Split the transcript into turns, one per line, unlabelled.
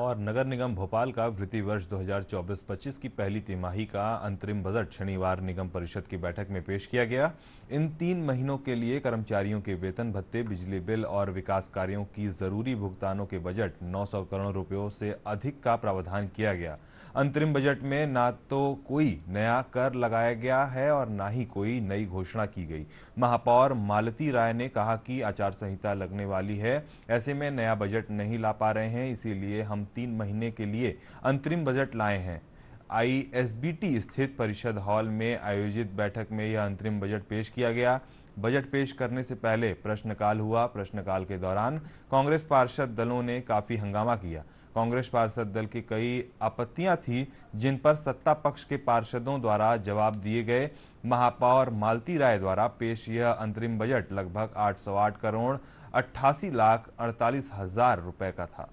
और नगर निगम भोपाल का वित्तीय वर्ष 2024-25 की पहली तिमाही का अंतरिम बजट शनिवार निगम परिषद की बैठक में पेश किया गया इन तीन महीनों के लिए कर्मचारियों के वेतन भत्ते बिजली बिल और विकास कार्यों की जरूरी भुगतानों के बजट 900 करोड़ रुपयों से अधिक का प्रावधान किया गया अंतरिम बजट में ना तो कोई नया कर लगाया गया है और ना ही कोई नई घोषणा की गई महापौर मालती राय ने कहा कि आचार संहिता लगने वाली है ऐसे में नया बजट नहीं ला पा रहे हैं इसीलिए हम तीन महीने के लिए अंतरिम बजट लाए हैं आईएसबीटी स्थित परिषद हॉल में आयोजित बैठक में यह अंतरिम बजट पेश किया गया बजट पेश करने से पहले प्रश्नकाल हुआ प्रश्नकाल के दौरान कांग्रेस पार्षद दलों ने काफी हंगामा किया कांग्रेस पार्षद दल की कई आपत्तियां थी जिन पर सत्ता पक्ष के पार्षदों द्वारा जवाब दिए गए महापौर मालती राय द्वारा पेश यह अंतरिम बजट लगभग 808 करोड़ अट्ठासी लाख अड़तालीस हजार रुपए का था